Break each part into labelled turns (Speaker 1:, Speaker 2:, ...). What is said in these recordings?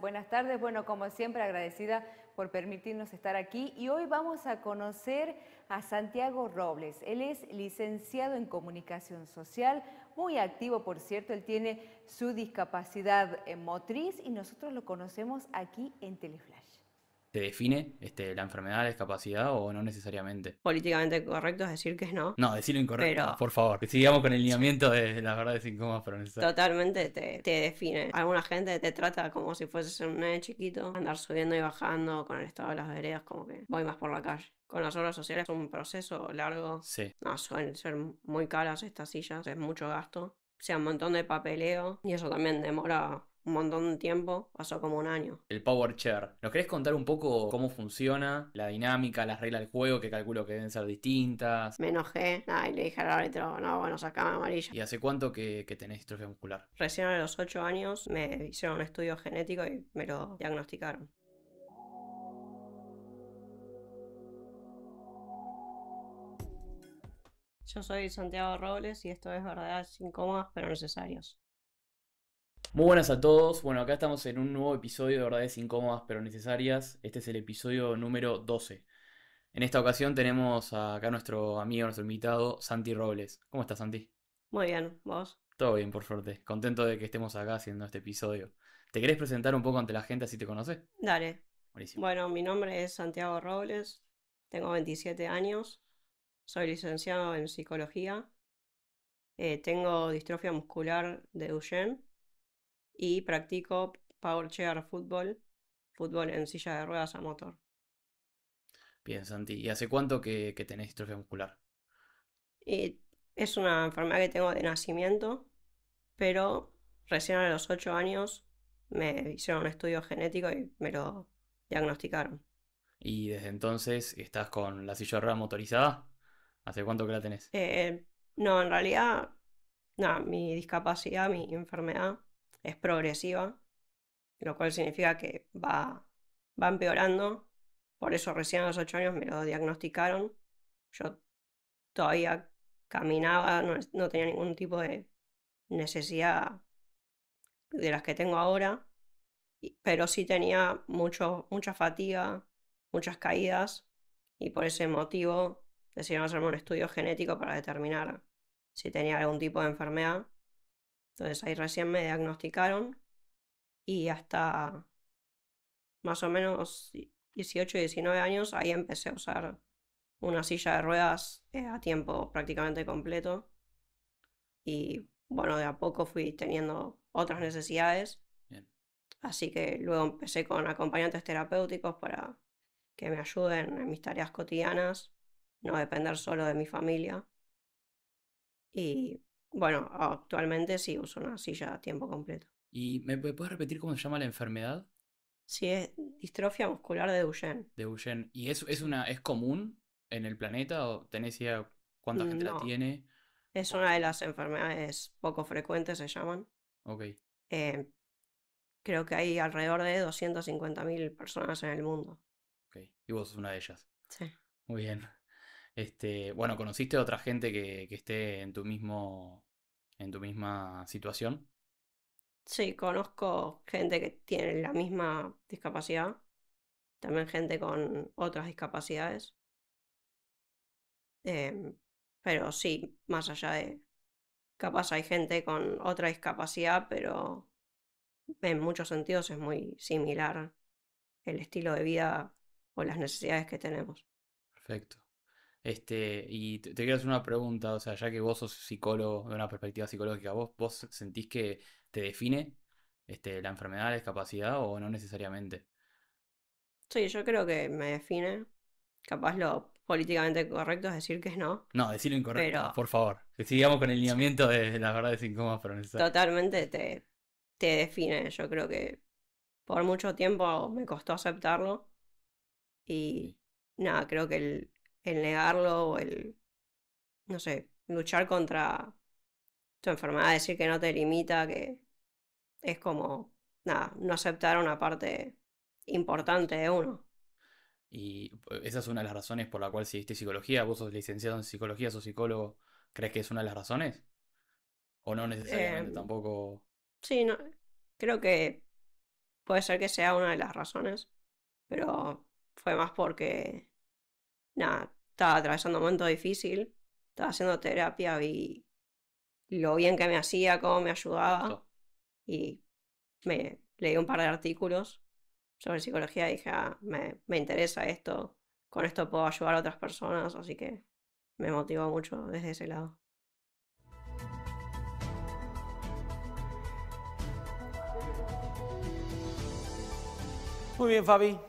Speaker 1: buenas tardes. Bueno, como siempre, agradecida por permitirnos estar aquí y hoy vamos a conocer a Santiago Robles. Él es licenciado en comunicación social, muy activo, por cierto, él tiene su discapacidad eh, motriz y nosotros lo conocemos aquí en Teleflash
Speaker 2: te define este, la enfermedad, la discapacidad o no necesariamente.
Speaker 3: Políticamente correcto es decir que no. No,
Speaker 2: decirlo incorrecto, por favor. Que sigamos con el lineamiento de las verdades de sin pero
Speaker 3: Totalmente te, define. Alguna gente te trata como si fueses un nene chiquito, andar subiendo y bajando con el estado de las veredas, como que voy más por la calle con las obras sociales es un proceso largo. Sí. No, suelen ser muy caras estas sillas, es mucho gasto. O sea, un montón de papeleo y eso también demora un montón de tiempo, pasó como un año.
Speaker 2: El Power Chair. ¿Nos querés contar un poco cómo funciona, la dinámica, las reglas del juego, que calculo que deben ser distintas? Me
Speaker 3: enojé, y le dije al árbitro, no, bueno, sacame amarilla. ¿Y
Speaker 2: hace cuánto que, tenés distrofia muscular?
Speaker 3: Recién a los 8 años me hicieron un estudio genético y me lo diagnosticaron. Yo soy Santiago Robles y esto es verdad, sin cómodas, pero Necesarios.
Speaker 2: Muy buenas a todos. Bueno, acá estamos en un nuevo episodio de Verdades Incómodas pero Necesarias. Este es el episodio número 12. En esta ocasión tenemos acá a nuestro amigo, nuestro invitado, Santi Robles. ¿Cómo estás, Santi?
Speaker 3: Muy bien, ¿vos?
Speaker 2: Todo bien, por suerte. Contento de que estemos acá haciendo este episodio. ¿Te querés presentar un poco ante la gente así te conoces?
Speaker 3: Dale. Buenísimo. Bueno, mi nombre es Santiago Robles, tengo 27 años, soy licenciado en psicología, eh, tengo distrofia muscular de Duchenne y practico power chair fútbol, fútbol en silla de ruedas a motor.
Speaker 2: Bien, Santi, ¿y hace cuánto que, tenés distrofia muscular?
Speaker 3: es una enfermedad que tengo de nacimiento, pero recién a los 8 años me hicieron un estudio genético y me lo diagnosticaron.
Speaker 2: ¿Y desde entonces estás con la silla de ruedas motorizada? ¿Hace cuánto que la tenés?
Speaker 3: Eh, no, en realidad, nada, mi discapacidad, mi enfermedad es progresiva, lo cual significa que va, empeorando. Por eso recién a los 8 años me lo diagnosticaron. Yo todavía caminaba, no, tenía ningún tipo de necesidad de las que tengo ahora, pero sí tenía mucho, mucha fatiga, muchas caídas, y por ese motivo decidieron hacerme un estudio genético para determinar si tenía algún tipo de enfermedad. Entonces ahí recién me diagnosticaron y hasta más o menos 18, 19 años ahí empecé a usar una silla de ruedas eh, a tiempo prácticamente completo. Y bueno, de a poco fui teniendo otras necesidades. Así que luego empecé con acompañantes terapéuticos para que me ayuden en mis tareas cotidianas, no depender solo de mi familia. Y bueno, actualmente sí uso una silla a tiempo completo.
Speaker 2: ¿Y me puedes repetir cómo se llama la enfermedad?
Speaker 3: Sí, es distrofia muscular de Duchenne.
Speaker 2: De Duchenne. ¿Y es, es una, es común en el planeta? ¿O tenés idea cuánta gente la tiene?
Speaker 3: Es una de las enfermedades poco frecuentes, se llaman. Ok. Eh, creo que hay alrededor de 250.000 personas en el mundo.
Speaker 2: Ok. Y vos sos una de ellas. Sí. Muy bien. Este, bueno, ¿conociste a otra gente que esté en tu mismo en tu misma situación?
Speaker 3: Sí, conozco gente que tiene la misma discapacidad, también gente con otras discapacidades. Eh, pero sí, más allá de... Capaz hay gente con otra discapacidad, pero en muchos sentidos es muy similar el estilo de vida o las necesidades que tenemos.
Speaker 2: Perfecto. Este, y te, quiero hacer una pregunta, o sea, ya que vos sos psicólogo, de una perspectiva psicológica, ¿vos, vos sentís que te define este, la enfermedad, la discapacidad o no necesariamente?
Speaker 3: Sí, yo creo que me define. Capaz lo políticamente correcto es decir que es no.
Speaker 2: No, decir lo incorrecto, por favor. Que sigamos con el lineamiento de las verdades sin comas, pero
Speaker 3: Totalmente te define, yo creo que por mucho tiempo me costó aceptarlo. Y nada, creo que el, el negarlo o el, no sé, luchar contra tu enfermedad, decir que no te limita, que es como, nada, no aceptar una parte importante de uno.
Speaker 2: Y pues, esa es una de las razones por la cual si psicología, vos sos licenciado en psicología, sos psicólogo, ¿crees que es una de las razones? ¿O no necesariamente em, tampoco?
Speaker 3: Sí, no, creo que puede ser que sea una de las razones, pero fue más porque, nada, estaba atravesando un momento difícil, estaba haciendo terapia y lo bien que me hacía, cómo me ayudaba. Y me leí un par de artículos sobre psicología y dije, ah, me, me interesa esto, con esto puedo ayudar a otras personas, así que me motivó mucho desde ese lado.
Speaker 2: Muy bien, Fabi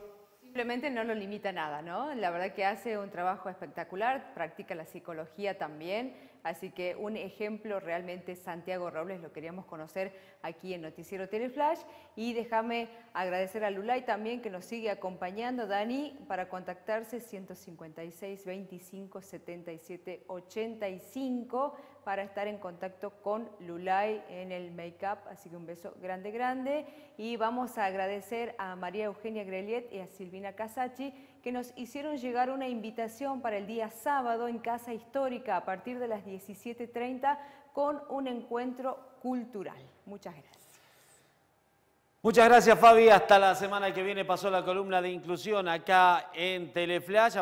Speaker 1: simplemente no lo limita nada, ¿no? La verdad que hace un trabajo espectacular, practica la psicología también, así que un ejemplo realmente Santiago Robles lo queríamos conocer aquí en Noticiero Teleflash y déjame agradecer a Lulay también que nos sigue acompañando, Dani, para contactarse 156 25 77 85 para estar en contacto con Lulay en el Up. Así que un beso grande, grande. Y vamos a agradecer a María Eugenia Greliet y a Silvina Casachi que nos hicieron llegar una invitación para el día sábado en Casa Histórica a partir de las 17.30 con un encuentro cultural. Muchas gracias. Muchas gracias Fabi, hasta
Speaker 2: la semana que viene pasó la columna de inclusión acá en Teleflash.